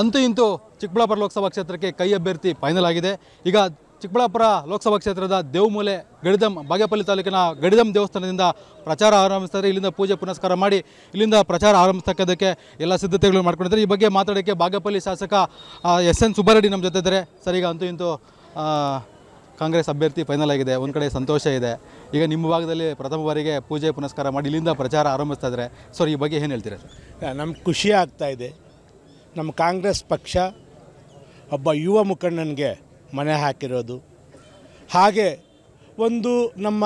ಅಂತೂ ಇಂತೂ ಚಿಕ್ಕಬಳ್ಳಾಪುರ ಲೋಕಸಭಾ ಕ್ಷೇತ್ರಕ್ಕೆ ಕೈ ಅಭ್ಯರ್ಥಿ ಫೈನಲ್ ಆಗಿದೆ ಈಗ ಚಿಕ್ಕಬಳ್ಳಾಪುರ ಲೋಕಸಭಾ ಕ್ಷೇತ್ರದ ದೇವಮೂಲೆ ಗಡಿದಂ ಬಾಗೇಪಲ್ಲಿ ತಾಲೂಕಿನ ಗಡಿದಂ ದೇವಸ್ಥಾನದಿಂದ ಪ್ರಚಾರ ಆರಂಭಿಸ್ತಾರೆ ಇಲ್ಲಿಂದ ಪೂಜೆ ಪುನಸ್ಕಾರ ಮಾಡಿ ಇಲ್ಲಿಂದ ಪ್ರಚಾರ ಆರಂಭಿಸ್ತಕ್ಕದಕ್ಕೆ ಎಲ್ಲ ಸಿದ್ಧತೆಗಳು ಮಾಡ್ಕೊಂಡಿದ್ದಾರೆ ಈ ಬಗ್ಗೆ ಮಾತಾಡೋಕ್ಕೆ ಬಾಗೇಪಲ್ಲಿ ಶಾಸಕ ಎಸ್ ಎನ್ ಸುಬ್ಬಾರೆಡ್ಡಿ ನಮ್ಮ ಜೊತೆ ಇದ್ದಾರೆ ಸರ್ ಈಗ ಅಂತೂ ಇಂತೂ ಕಾಂಗ್ರೆಸ್ ಅಭ್ಯರ್ಥಿ ಫೈನಲ್ ಆಗಿದೆ ಒಂದು ಕಡೆ ಸಂತೋಷ ಇದೆ ಈಗ ನಿಮ್ಮ ಭಾಗದಲ್ಲಿ ಪ್ರಥಮ ಬಾರಿಗೆ ಪೂಜೆ ಪುನಸ್ಕಾರ ಮಾಡಿ ಇಲ್ಲಿಂದ ಪ್ರಚಾರ ಆರಂಭಿಸ್ತಾ ಇದ್ದಾರೆ ಸರ್ ಈ ಬಗ್ಗೆ ಏನು ಹೇಳ್ತೀರಾ ಸರ್ ನಮ್ಗೆ ಖುಷಿ ಆಗ್ತಾ ಇದೆ ನಮ್ಮ ಕಾಂಗ್ರೆಸ್ ಪಕ್ಷ ಒಬ್ಬ ಯುವ ಮುಖಂಡನಿಗೆ ಮನೆ ಹಾಕಿರೋದು ಹಾಗೆ ಒಂದು ನಮ್ಮ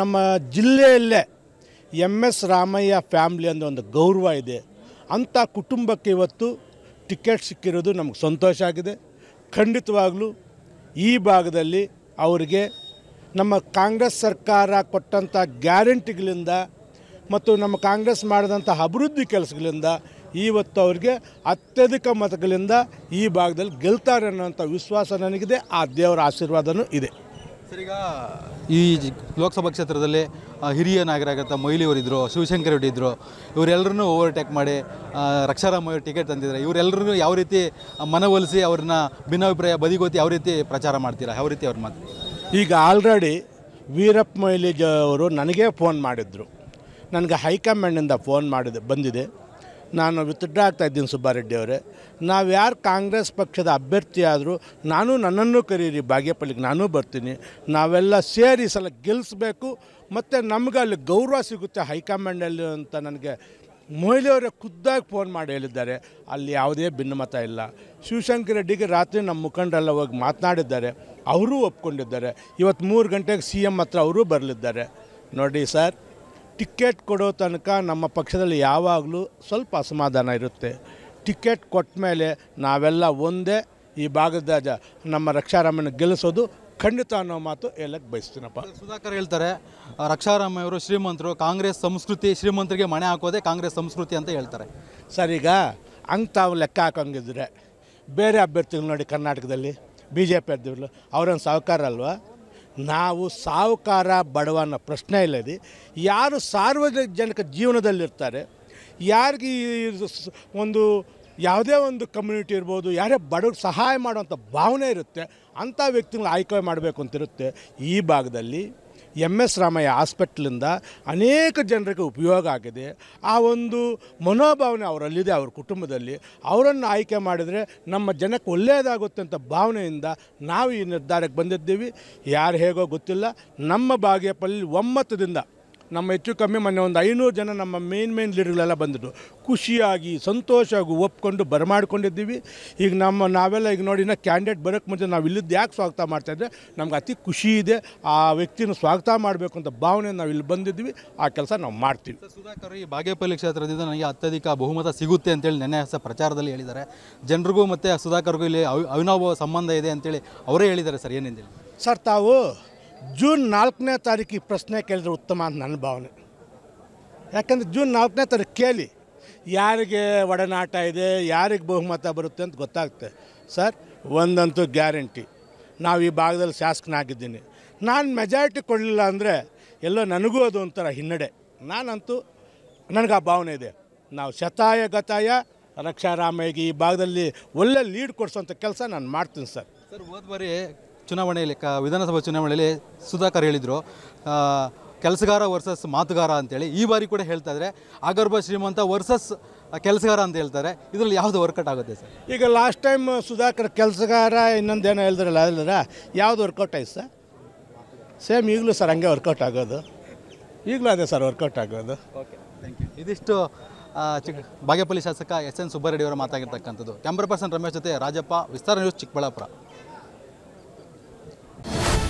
ನಮ್ಮ ಜಿಲ್ಲೆಯಲ್ಲೇ ಎಮ್ ಎಸ್ ರಾಮಯ್ಯ ಫ್ಯಾಮ್ಲಿ ಅಂದ ಒಂದು ಗೌರವ ಇದೆ ಅಂಥ ಕುಟುಂಬಕ್ಕೆ ಇವತ್ತು ಟಿಕೆಟ್ ಸಿಕ್ಕಿರೋದು ನಮಗೆ ಸಂತೋಷ ಆಗಿದೆ ಖಂಡಿತವಾಗಲೂ ಈ ಭಾಗದಲ್ಲಿ ಅವರಿಗೆ ನಮ್ಮ ಕಾಂಗ್ರೆಸ್ ಸರ್ಕಾರ ಕೊಟ್ಟಂಥ ಗ್ಯಾರಂಟಿಗಳಿಂದ ಮತ್ತು ನಮ್ಮ ಕಾಂಗ್ರೆಸ್ ಮಾಡಿದಂಥ ಅಭಿವೃದ್ಧಿ ಕೆಲಸಗಳಿಂದ ಇವತ್ತು ಅವರಿಗೆ ಅತ್ಯಧಿಕ ಮತಗಳಿಂದ ಈ ಭಾಗದಲ್ಲಿ ಗೆಲ್ತಾರೆ ಅನ್ನೋಂಥ ವಿಶ್ವಾಸ ನನಗಿದೆ ಆ ದೇವರ ಆಶೀರ್ವಾದನೂ ಇದೆ ಸರಿಗ ಈ ಲೋಕಸಭಾ ಕ್ಷೇತ್ರದಲ್ಲಿ ಹಿರಿಯ ನಾಯಕರಾಗತ್ತ ಮೊಯ್ಲಿಯವರಿದ್ದರು ಶಿವಶಂಕರ್ ರೆಡ್ಡಿ ಇದ್ದರು ಇವರೆಲ್ಲರನ್ನೂ ಓವರ್ಟೇಕ್ ಮಾಡಿ ರಕ್ಷಾರಾಮ್ ಟಿಕೆಟ್ ತಂದಿದ್ದಾರೆ ಇವರೆಲ್ಲರೂ ಯಾವ ರೀತಿ ಮನವೊಲಿಸಿ ಅವ್ರನ್ನ ಭಿನ್ನಾಭಿಪ್ರಾಯ ಬದಿಗೋತಿ ಯಾವ ರೀತಿ ಪ್ರಚಾರ ಮಾಡ್ತೀರಾ ಯಾವ ರೀತಿ ಅವ್ರ ಮಾತು ಈಗ ಆಲ್ರೆಡಿ ವೀರಪ್ಪ ಮೊಯ್ಲಿ ಅವರು ನನಗೇ ಫೋನ್ ಮಾಡಿದರು ನನಗೆ ಹೈಕಮಾಂಡಿಂದ ಫೋನ್ ಮಾಡಿದೆ ಬಂದಿದೆ ನಾನು ವಿತ್ಡ್ರಾ ಆಗ್ತಾ ಇದ್ದೀನಿ ಸುಬ್ಬಾರೆಡ್ಡಿ ಅವರೇ ನಾವು ಯಾರು ಕಾಂಗ್ರೆಸ್ ಪಕ್ಷದ ಅಭ್ಯರ್ಥಿ ಆದರೂ ನಾನು ನನ್ನನ್ನು ಕರೀರಿ ಬಾಗೇಪಲ್ಲಿಗೆ ನಾನು ಬರ್ತೀನಿ ನಾವೆಲ್ಲ ಸೇರಿ ಸಲ ಗೆಲ್ಲಿಸ್ಬೇಕು ಮತ್ತು ನಮ್ಗೆ ಅಲ್ಲಿ ಗೌರವ ಸಿಗುತ್ತೆ ಹೈಕಮಾಂಡಲ್ಲಿ ಅಂತ ನನಗೆ ಮೊಯ್ಲಿಯವರೇ ಖುದ್ದಾಗಿ ಫೋನ್ ಮಾಡಿ ಹೇಳಿದ್ದಾರೆ ಅಲ್ಲಿ ಯಾವುದೇ ಭಿನ್ನಮತ ಇಲ್ಲ ಶಿವಶಂಕರ್ ರೆಡ್ಡಿಗೆ ರಾತ್ರಿ ನಮ್ಮ ಮುಖಂಡರೆಲ್ಲ ಹೋಗಿ ಮಾತನಾಡಿದ್ದಾರೆ ಅವರೂ ಒಪ್ಕೊಂಡಿದ್ದಾರೆ ಇವತ್ತು ಮೂರು ಗಂಟೆಗೆ ಸಿ ಎಮ್ ಹತ್ರ ಅವರೂ ಬರಲಿದ್ದಾರೆ ನೋಡಿ ಸರ್ ಟಿಕೆಟ್ ಕೊಡೋ ತನಕ ನಮ್ಮ ಪಕ್ಷದಲ್ಲಿ ಯಾವಾಗಲೂ ಸ್ವಲ್ಪ ಅಸಮಾಧಾನ ಇರುತ್ತೆ ಟಿಕೆಟ್ ಕೊಟ್ಟ ಮೇಲೆ ನಾವೆಲ್ಲ ಒಂದೇ ಈ ಭಾಗದ ಜ ನಮ್ಮ ರಕ್ಷಾರಾಮನ ಗೆಲ್ಲಿಸೋದು ಖಂಡಿತ ಅನ್ನೋ ಮಾತು ಹೇಳಕ್ಕೆ ಬಯಸ್ತೀನಪ್ಪ ಸುಧಾಕರ್ ಹೇಳ್ತಾರೆ ರಕ್ಷಾರಾಮ ಶ್ರೀಮಂತರು ಕಾಂಗ್ರೆಸ್ ಸಂಸ್ಕೃತಿ ಶ್ರೀಮಂತರಿಗೆ ಮಣೆ ಹಾಕೋದೇ ಕಾಂಗ್ರೆಸ್ ಸಂಸ್ಕೃತಿ ಅಂತ ಹೇಳ್ತಾರೆ ಸರ್ ಈಗ ಹಂಗೆ ತಾವು ಲೆಕ್ಕ ಹಾಕಂಗಿದ್ರೆ ಬೇರೆ ಅಭ್ಯರ್ಥಿಗಳು ನೋಡಿ ಕರ್ನಾಟಕದಲ್ಲಿ ಬಿ ಜೆ ಪಿ ಅಭ್ಯರ್ಥಿಗಳು ಅವ್ರೊಂದು ಸಾವುಕಾರ ಅಲ್ವಾ ನಾವು ಸಾಹುಕಾರ ಬಡವನ ಪ್ರಶ್ನೆ ಇಲ್ಲದೆ ಯಾರು ಸಾರ್ವಜನಿಕ ಜನಕ ಜೀವನದಲ್ಲಿರ್ತಾರೆ ಯಾರಿಗೆ ಒಂದು ಯಾವುದೇ ಒಂದು ಕಮ್ಯುನಿಟಿ ಇರ್ಬೋದು ಯಾರೇ ಬಡವ್ರಿಗೆ ಸಹಾಯ ಮಾಡುವಂಥ ಭಾವನೆ ಇರುತ್ತೆ ಅಂಥ ವ್ಯಕ್ತಿಗಳು ಆಯ್ಕೆ ಮಾಡಬೇಕು ಅಂತಿರುತ್ತೆ ಈ ಭಾಗದಲ್ಲಿ ಎಮ್ ಎಸ್ ರಾಮಯ್ಯ ಹಾಸ್ಪಿಟ್ಲಿಂದ ಅನೇಕ ಜನರಿಗೆ ಉಪಯೋಗ ಆಗಿದೆ ಆ ಒಂದು ಮನೋಭಾವನೆ ಅವರಲ್ಲಿದೆ ಅವ್ರ ಕುಟುಂಬದಲ್ಲಿ ಅವರನ್ನು ಆಯ್ಕೆ ಮಾಡಿದರೆ ನಮ್ಮ ಜನಕ್ಕೆ ಒಳ್ಳೆಯದಾಗುತ್ತೆ ಅಂತ ಭಾವನೆಯಿಂದ ನಾವು ಈ ನಿರ್ಧಾರಕ್ಕೆ ಬಂದಿದ್ದೀವಿ ಯಾರು ಹೇಗೋ ಗೊತ್ತಿಲ್ಲ ನಮ್ಮ ಬಾಗೇಪಲ್ಲಿ ಒಮ್ಮತದಿಂದ ನಮ್ಮ ಹೆಚ್ಚು ಕಮ್ಮಿ ಮೊನ್ನೆ ಒಂದು ಐನೂರು ಜನ ನಮ್ಮ ಮೇನ್ ಮೇನ್ ಲೀಡರ್ಗಳೆಲ್ಲ ಬಂದಿದ್ದು ಖುಷಿಯಾಗಿ ಸಂತೋಷವಾಗಿ ಒಪ್ಕೊಂಡು ಬರಮಾಡ್ಕೊಂಡಿದ್ದೀವಿ ಈಗ ನಮ್ಮ ನಾವೆಲ್ಲ ಈಗ ನೋಡಿ ಇನ್ನೂ ಕ್ಯಾಂಡಿಡೇಟ್ ಬರೋಕ್ಕೆ ಮುಂಚೆ ನಾವು ಇಲ್ಲಿದ್ದು ಯಾಕೆ ಸ್ವಾಗತ ಮಾಡ್ತಾಯಿದ್ರೆ ನಮ್ಗೆ ಅತಿ ಖುಷಿ ಇದೆ ಆ ವ್ಯಕ್ತಿನ ಸ್ವಾಗತ ಮಾಡಬೇಕು ಅಂತ ಭಾವನೆ ನಾವು ಇಲ್ಲಿ ಬಂದಿದ್ದೀವಿ ಆ ಕೆಲಸ ನಾವು ಮಾಡ್ತೀವಿ ಸುಧಾಕರ್ ಈ ಬಾಗೇಪಲ್ಲಿ ಕ್ಷೇತ್ರದಿಂದ ನನಗೆ ಅತ್ಯಧಿಕ ಬಹುಮತ ಸಿಗುತ್ತೆ ಅಂತೇಳಿ ನೆನ್ನೆ ಪ್ರಚಾರದಲ್ಲಿ ಹೇಳಿದ್ದಾರೆ ಜನರಿಗೂ ಮತ್ತು ಸುಧಾಕರ್ಗೂ ಇಲ್ಲಿ ಅವಿನಾಭಾವ ಸಂಬಂಧ ಇದೆ ಅಂತೇಳಿ ಅವರೇ ಹೇಳಿದ್ದಾರೆ ಸರ್ ಏನೇನು ಸರ್ ತಾವು ಜೂನ್ ನಾಲ್ಕನೇ ತಾರೀಕು ಈ ಪ್ರಶ್ನೆ ಕೇಳಿದ್ರೆ ಉತ್ತಮ ಅಂತ ನನ್ನ ಭಾವನೆ ಯಾಕಂದರೆ ಜೂನ್ ನಾಲ್ಕನೇ ತಾರೀಕು ಕೇಳಿ ಯಾರಿಗೆ ಒಡನಾಟ ಇದೆ ಯಾರಿಗೆ ಬಹುಮತ ಬರುತ್ತೆ ಅಂತ ಗೊತ್ತಾಗುತ್ತೆ ಸರ್ ಒಂದಂತೂ ಗ್ಯಾರಂಟಿ ನಾವು ಈ ಭಾಗದಲ್ಲಿ ಶಾಸಕನಾಗಿದ್ದೀನಿ ನಾನು ಮೆಜಾರಿಟಿ ಕೊಡಲಿಲ್ಲ ಅಂದರೆ ಎಲ್ಲೋ ನನಗೂ ಅದು ಒಂಥರ ಹಿನ್ನಡೆ ನಾನಂತೂ ನನಗೆ ಆ ಭಾವನೆ ಇದೆ ನಾವು ಶತಾಯ ಗತಾಯ ರಕ್ಷಾರಾಮಯ್ಯಗೆ ಈ ಭಾಗದಲ್ಲಿ ಒಳ್ಳೆ ಲೀಡ್ ಕೊಡಿಸೋಂಥ ಕೆಲಸ ನಾನು ಮಾಡ್ತೀನಿ ಸರ್ ಸರ್ ಹೋದ ಚುನಾವಣೆಯಲ್ಲಿ ಕ ವಿಧಾನಸಭಾ ಚುನಾವಣೆಯಲ್ಲಿ ಸುಧಾಕರ್ ಹೇಳಿದರು ಕೆಲಸಗಾರ ವರ್ಸಸ್ ಮಾತುಗಾರ ಅಂತೇಳಿ ಈ ಬಾರಿ ಕೂಡ ಹೇಳ್ತಾ ಇದ್ದಾರೆ ಆಗರ್ಭ ಶ್ರೀಮಂತ ವರ್ಸಸ್ ಕೆಲಸಗಾರ ಅಂತ ಹೇಳ್ತಾರೆ ಇದರಲ್ಲಿ ಯಾವುದು ವರ್ಕೌಟ್ ಆಗುತ್ತೆ ಸರ್ ಈಗ ಲಾಸ್ಟ್ ಟೈಮ್ ಸುಧಾಕರ್ ಕೆಲಸಗಾರ ಇನ್ನೊಂದು ಏನೋ ಹೇಳಿದ್ರಲ್ಲ ಅದರ ಯಾವುದು ವರ್ಕೌಟ್ ಆಯ್ತು ಸರ್ ಸೇಮ್ ಈಗಲೂ ಸರ್ ಹಂಗೆ ವರ್ಕೌಟ್ ಆಗೋದು ಈಗಲೂ ಅದೇ ಸರ್ ವರ್ಕೌಟ್ ಆಗೋದು ಓಕೆ ಥ್ಯಾಂಕ್ ಯು ಇದಿಷ್ಟು ಚಿಕ್ಕ ಬಾಗೇಪಲ್ಲಿ ಶಾಸಕ ಎಸ್ ಎನ್ ಸುಬ್ಬಾರೆಡ್ಡಿಯವರು ಮಾತಾಗಿರ್ತಕ್ಕಂಥದ್ದು ಕ್ಯಾಮ್ರಾ ಪರ್ಸನ್ ರಮೇಶ್ ಜೊತೆ ರಾಜಪ್ಪ ವಿಸ್ತಾರ ನ್ಯೂಸ್ ಚಿಕ್ಕಬಳ್ಳಾಪುರ